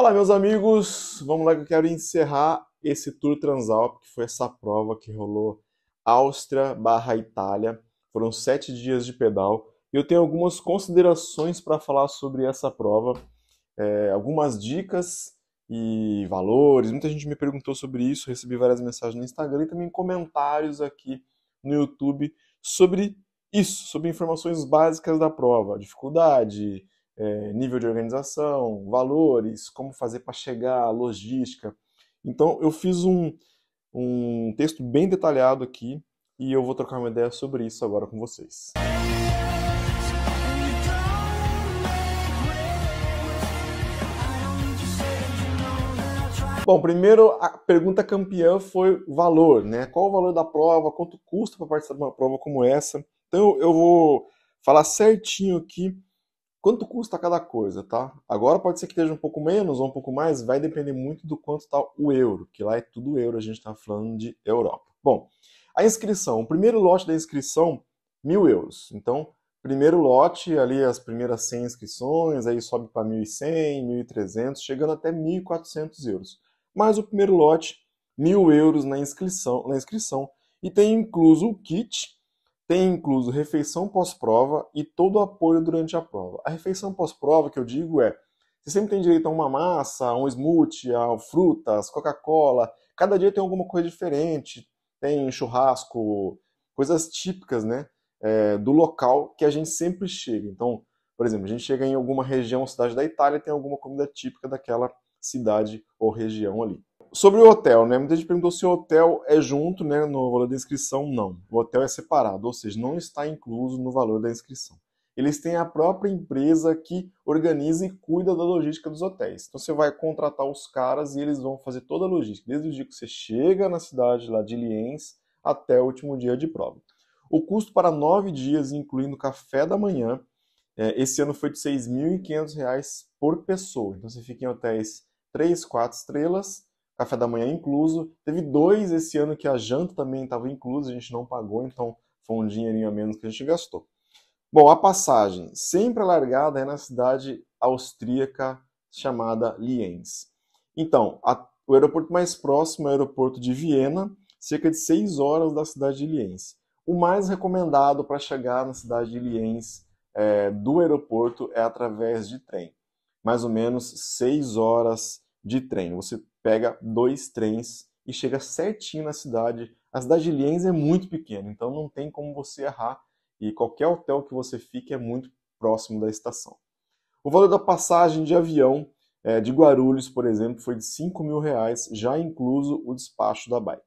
Fala, meus amigos! Vamos lá que eu quero encerrar esse Tour Transalp, que foi essa prova que rolou Áustria barra Itália. Foram sete dias de pedal. E eu tenho algumas considerações para falar sobre essa prova, é, algumas dicas e valores. Muita gente me perguntou sobre isso, recebi várias mensagens no Instagram e também comentários aqui no YouTube sobre isso, sobre informações básicas da prova, dificuldade, é, nível de organização, valores, como fazer para chegar, logística. Então, eu fiz um, um texto bem detalhado aqui e eu vou trocar uma ideia sobre isso agora com vocês. Bom, primeiro a pergunta campeã foi valor, né? Qual o valor da prova? Quanto custa para participar de uma prova como essa? Então eu vou falar certinho aqui quanto custa cada coisa, tá? Agora pode ser que esteja um pouco menos ou um pouco mais, vai depender muito do quanto está o euro, que lá é tudo euro, a gente está falando de Europa. Bom, a inscrição, o primeiro lote da inscrição, mil euros. Então, primeiro lote, ali as primeiras 100 inscrições, aí sobe para 1.100, 1.300, chegando até 1.400 euros. Mas o primeiro lote, mil euros na inscrição, na inscrição, e tem incluso o kit, tem incluso refeição pós-prova e todo o apoio durante a prova. A refeição pós-prova que eu digo é: você sempre tem direito a uma massa, a um smoothie, a frutas, Coca-Cola. Cada dia tem alguma coisa diferente, tem churrasco, coisas típicas, né? É, do local que a gente sempre chega. Então, por exemplo, a gente chega em alguma região, cidade da Itália, tem alguma comida típica daquela cidade ou região ali sobre o hotel, né? Muita gente perguntou se o hotel é junto, né, no valor da inscrição. Não. O hotel é separado, ou seja, não está incluso no valor da inscrição. Eles têm a própria empresa que organiza e cuida da logística dos hotéis. Então você vai contratar os caras e eles vão fazer toda a logística, desde o dia que você chega na cidade lá de Liens até o último dia de prova. O custo para nove dias, incluindo café da manhã, é, esse ano foi de R$ 6.500 por pessoa. Então você fica em hotéis 3, 4 estrelas café da manhã incluso. Teve dois esse ano que a janta também estava inclusa, a gente não pagou, então foi um dinheirinho a menos que a gente gastou. Bom, a passagem sempre alargada é na cidade austríaca chamada Lienz. Então, a, o aeroporto mais próximo é o aeroporto de Viena, cerca de 6 horas da cidade de Lienz. O mais recomendado para chegar na cidade de Lienz é, do aeroporto é através de trem. Mais ou menos 6 horas de trem. Você pega dois trens e chega certinho na cidade. A cidade de Liens é muito pequena, então não tem como você errar e qualquer hotel que você fique é muito próximo da estação. O valor da passagem de avião é, de Guarulhos, por exemplo, foi de 5 mil reais, já incluso o despacho da bike.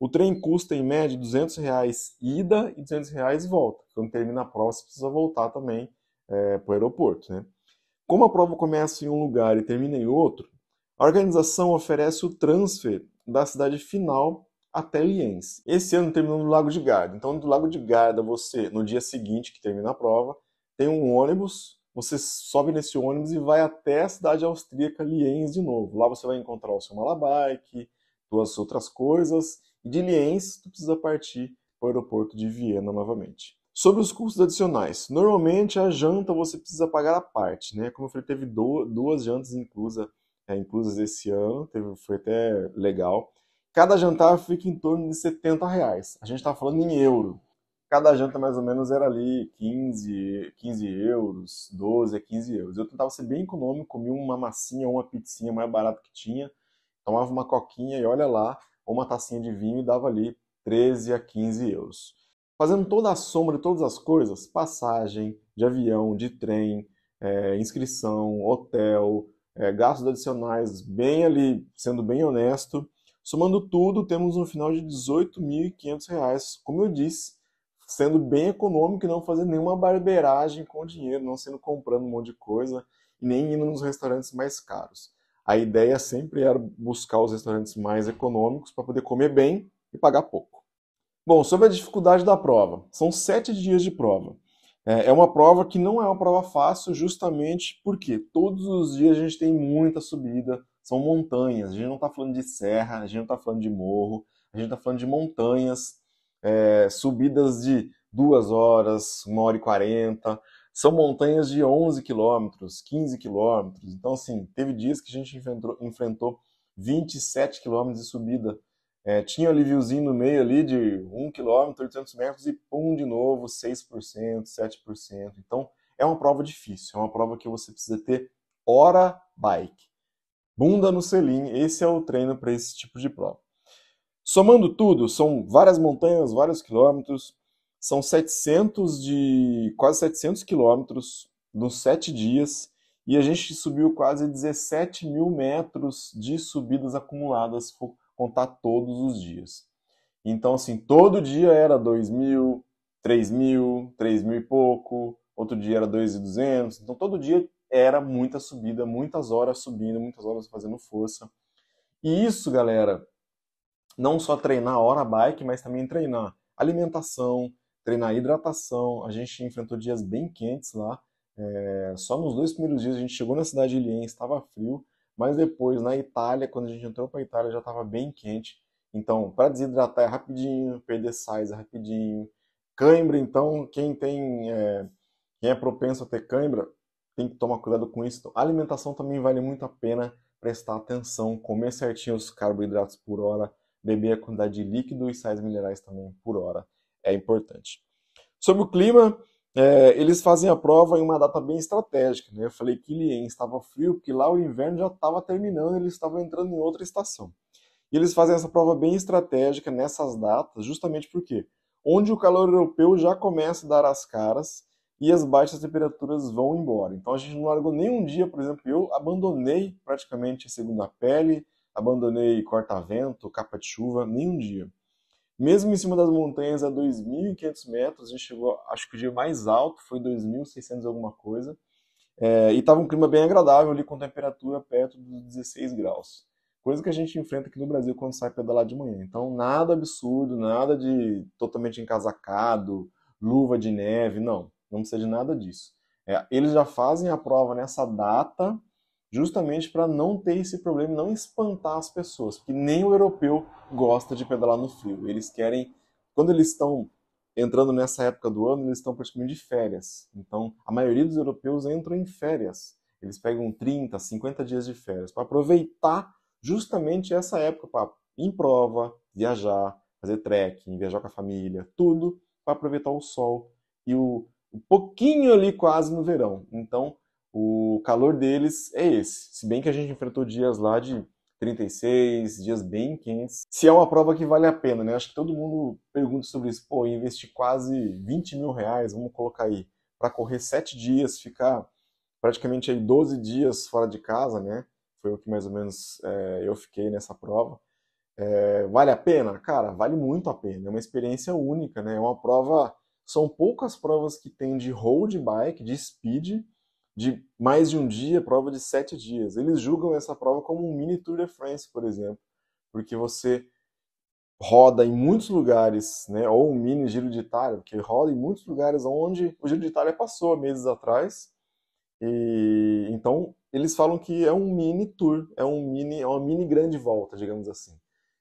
O trem custa em média 200 reais ida e 200 reais volta. Quando termina a prova, você precisa voltar também é, para o aeroporto. Né? Como a prova começa em um lugar e termina em outro, a organização oferece o transfer da cidade final até Liens. Esse ano terminou no Lago de Garda. Então, do Lago de Garda, você, no dia seguinte que termina a prova, tem um ônibus, você sobe nesse ônibus e vai até a cidade austríaca Liens de novo. Lá você vai encontrar o seu malabike, duas outras coisas. E de Liens, você precisa partir para o aeroporto de Viena novamente. Sobre os custos adicionais. Normalmente, a janta você precisa pagar à parte, né? Como eu falei, teve duas jantas inclusas é, inclusas esse ano, teve, foi até legal. Cada jantar fica em torno de 70 reais. A gente está falando em euro. Cada janta mais ou menos era ali 15, 15 euros, 12 a 15 euros. Eu tentava ser bem econômico, comia uma massinha ou uma pizzinha mais barata que tinha, tomava uma coquinha e olha lá, ou uma tacinha de vinho e dava ali 13 a 15 euros. Fazendo toda a sombra de todas as coisas, passagem de avião, de trem, é, inscrição, hotel, é, gastos adicionais bem ali, sendo bem honesto. Somando tudo, temos um final de R$ 18.500, como eu disse, sendo bem econômico e não fazendo nenhuma barbeiragem com o dinheiro, não sendo comprando um monte de coisa e nem indo nos restaurantes mais caros. A ideia sempre era buscar os restaurantes mais econômicos para poder comer bem e pagar pouco. Bom, sobre a dificuldade da prova, são sete dias de prova. É, é uma prova que não é uma prova fácil, justamente porque todos os dias a gente tem muita subida, são montanhas. A gente não está falando de serra, a gente não está falando de morro, a gente está falando de montanhas, é, subidas de duas horas, uma hora e quarenta. São montanhas de 11 quilômetros, 15 quilômetros. Então, assim, teve dias que a gente enfrentou, enfrentou 27 quilômetros de subida. É, tinha um alíviozinho no meio ali de 1 km, 800 metros e pum, de novo, 6%, 7%. Então, é uma prova difícil, é uma prova que você precisa ter hora bike. Bunda no selim, esse é o treino para esse tipo de prova. Somando tudo, são várias montanhas, vários quilômetros, são 700 de quase 700 quilômetros nos sete dias e a gente subiu quase 17 mil metros de subidas acumuladas contar todos os dias. Então, assim, todo dia era 2 mil, 3 mil, 3 mil e pouco, outro dia era 2,200. Então, todo dia era muita subida, muitas horas subindo, muitas horas fazendo força. E isso, galera, não só treinar hora bike, mas também treinar alimentação, treinar hidratação. A gente enfrentou dias bem quentes lá. É, só nos dois primeiros dias a gente chegou na cidade de Ilhéus, estava frio, mas depois, na Itália, quando a gente entrou para a Itália, já estava bem quente. Então, para desidratar é rapidinho, perder sais é rapidinho. Cãibra, então, quem tem é, quem é propenso a ter cãibra, tem que tomar cuidado com isso. Então, a alimentação também vale muito a pena prestar atenção, comer certinho os carboidratos por hora, beber a quantidade de líquido e sais minerais também por hora. É importante. Sobre o clima, é, eles fazem a prova em uma data bem estratégica, né? Eu falei que Lien estava frio, porque lá o inverno já estava terminando, eles estavam entrando em outra estação. E eles fazem essa prova bem estratégica nessas datas, justamente porque onde o calor europeu já começa a dar as caras e as baixas temperaturas vão embora. Então a gente não largou nenhum dia, por exemplo, eu abandonei praticamente a segunda pele, abandonei corta-vento, capa de chuva, nenhum dia. Mesmo em cima das montanhas a 2.500 metros, a gente chegou, acho que o dia mais alto foi 2.600 alguma coisa. É, e estava um clima bem agradável ali com temperatura perto dos 16 graus. Coisa que a gente enfrenta aqui no Brasil quando sai pedalar de manhã. Então, nada absurdo, nada de totalmente encasacado, luva de neve, não. Não precisa de nada disso. É, eles já fazem a prova nessa data justamente para não ter esse problema e não espantar as pessoas, porque nem o europeu gosta de pedalar no frio. Eles querem, quando eles estão entrando nessa época do ano, eles estão praticamente de férias. Então, a maioria dos europeus entram em férias. Eles pegam 30, 50 dias de férias para aproveitar justamente essa época para ir em prova, viajar, fazer trekking, viajar com a família, tudo para aproveitar o sol e o um pouquinho ali quase no verão. Então, o calor deles é esse. Se bem que a gente enfrentou dias lá de 36, dias bem quentes. Se é uma prova que vale a pena, né? Acho que todo mundo pergunta sobre isso. Pô, investir quase 20 mil reais, vamos colocar aí, para correr 7 dias, ficar praticamente aí 12 dias fora de casa, né? Foi o que mais ou menos é, eu fiquei nessa prova. É, vale a pena? Cara, vale muito a pena. É uma experiência única, né? É uma prova. São poucas provas que tem de road bike, de speed, de mais de um dia, prova de sete dias. Eles julgam essa prova como um mini Tour de France, por exemplo, porque você roda em muitos lugares, né, ou um mini Giro de Itália, porque roda em muitos lugares onde o Giro de Itália passou meses atrás. E então eles falam que é um mini tour, é um mini, é uma mini grande volta, digamos assim.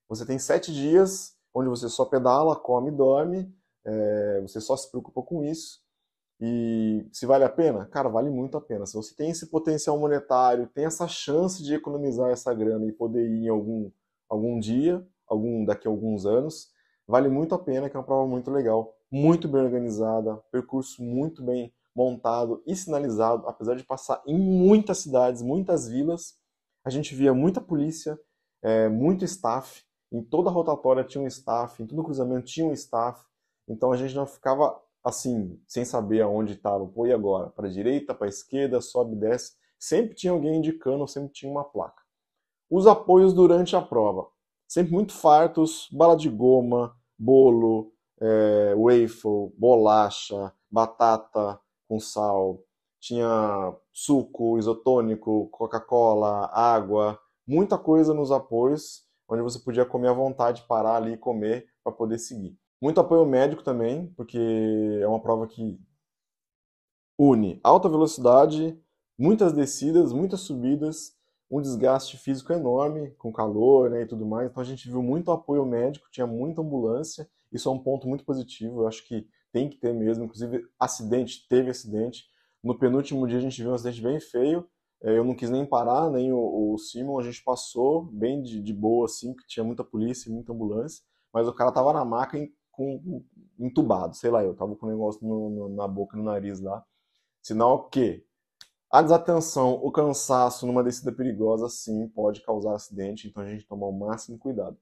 Você tem sete dias onde você só pedala, come e dorme, é, você só se preocupa com isso. E se vale a pena? Cara, vale muito a pena. Se você tem esse potencial monetário, tem essa chance de economizar essa grana e poder ir em algum, algum dia, algum daqui a alguns anos, vale muito a pena, que é uma prova muito legal, muito bem organizada, percurso muito bem montado e sinalizado, apesar de passar em muitas cidades, muitas vilas, a gente via muita polícia, é, muito staff, em toda a rotatória tinha um staff, em todo cruzamento tinha um staff, então a gente não ficava assim, sem saber aonde estava, pô, e agora? Para direita, para esquerda, sobe, desce. Sempre tinha alguém indicando, sempre tinha uma placa. Os apoios durante a prova, sempre muito fartos, bala de goma, bolo, é, waffle, bolacha, batata com sal, tinha suco isotônico, Coca-Cola, água, muita coisa nos apoios, onde você podia comer à vontade, parar ali e comer para poder seguir. Muito apoio médico também, porque é uma prova que une alta velocidade, muitas descidas, muitas subidas, um desgaste físico enorme, com calor né, e tudo mais. Então a gente viu muito apoio médico, tinha muita ambulância. Isso é um ponto muito positivo, eu acho que tem que ter mesmo. Inclusive, acidente, teve acidente. No penúltimo dia a gente viu um acidente bem feio. É, eu não quis nem parar, nem o, o Simon, a gente passou bem de, de boa, assim, que tinha muita polícia, muita ambulância, mas o cara tava na maca, com, entubado, sei lá, eu tava com um negócio no, no, na boca, no nariz lá. Sinal que a desatenção, o cansaço numa descida perigosa, sim, pode causar acidente, então a gente toma o máximo cuidado.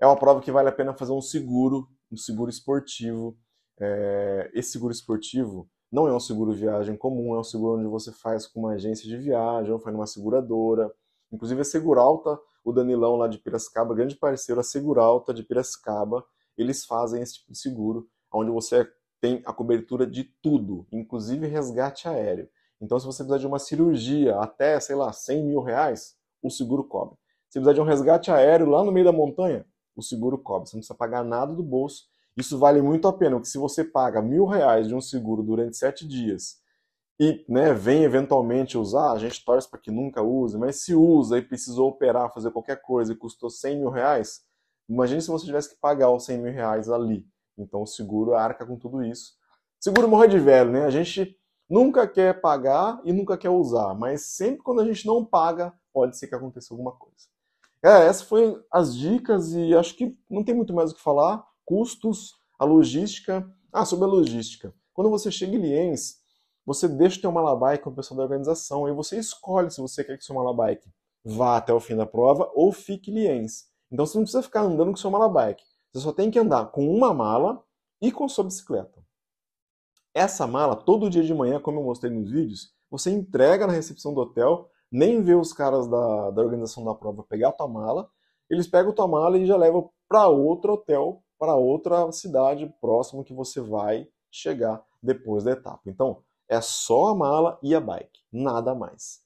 É uma prova que vale a pena fazer um seguro, um seguro esportivo. É, esse seguro esportivo não é um seguro viagem comum, é um seguro onde você faz com uma agência de viagem, ou faz numa seguradora. Inclusive a Seguralta, o Danilão lá de Piracicaba, grande parceiro, a Seguralta de Piracicaba, eles fazem esse tipo de seguro, onde você tem a cobertura de tudo, inclusive resgate aéreo. Então, se você precisar de uma cirurgia até, sei lá, 100 mil reais, o seguro cobre. Se precisar de um resgate aéreo lá no meio da montanha, o seguro cobre. Você não precisa pagar nada do bolso. Isso vale muito a pena, porque se você paga mil reais de um seguro durante sete dias e né, vem eventualmente usar, a gente torce para que nunca use, mas se usa e precisou operar, fazer qualquer coisa e custou 100 mil reais, Imagine se você tivesse que pagar os 100 mil reais ali. Então o seguro arca com tudo isso. Seguro morre de velho, né? A gente nunca quer pagar e nunca quer usar, mas sempre quando a gente não paga, pode ser que aconteça alguma coisa. É, essas foram as dicas e acho que não tem muito mais o que falar. Custos, a logística. Ah, sobre a logística. Quando você chega em Liens, você deixa o seu malabike com o pessoal da organização, aí você escolhe se você quer que o seu malabike vá até o fim da prova ou fique em Liens. Então você não precisa ficar andando com seu bike. Você só tem que andar com uma mala e com sua bicicleta. Essa mala, todo dia de manhã, como eu mostrei nos vídeos, você entrega na recepção do hotel, nem vê os caras da, da organização da prova pegar a tua mala, eles pegam tua mala e já levam para outro hotel, para outra cidade próxima que você vai chegar depois da etapa. Então, é só a mala e a bike, nada mais.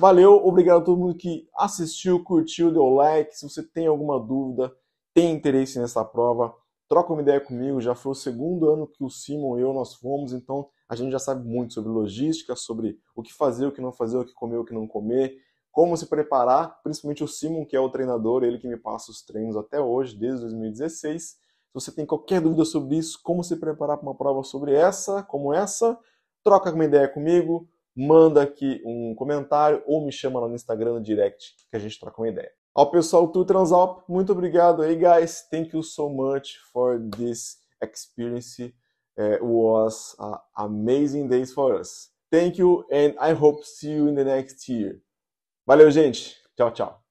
Valeu, obrigado a todo mundo que assistiu, curtiu, deu like. Se você tem alguma dúvida, tem interesse nessa prova, troca uma ideia comigo. Já foi o segundo ano que o Simon e eu nós fomos, então a gente já sabe muito sobre logística, sobre o que fazer, o que não fazer, o que comer, o que não comer, como se preparar, principalmente o Simon, que é o treinador, ele que me passa os treinos até hoje, desde 2016. Se você tem qualquer dúvida sobre isso, como se preparar para uma prova sobre essa, como essa, troca uma ideia comigo, manda aqui um comentário ou me chama lá no Instagram no direct que a gente troca uma ideia. Ao pessoal do Transalp, muito obrigado aí, guys. Thank you so much for this experience. É, it was an amazing days for us. Thank you and I hope see you in the next year. Valeu, gente. Tchau, tchau.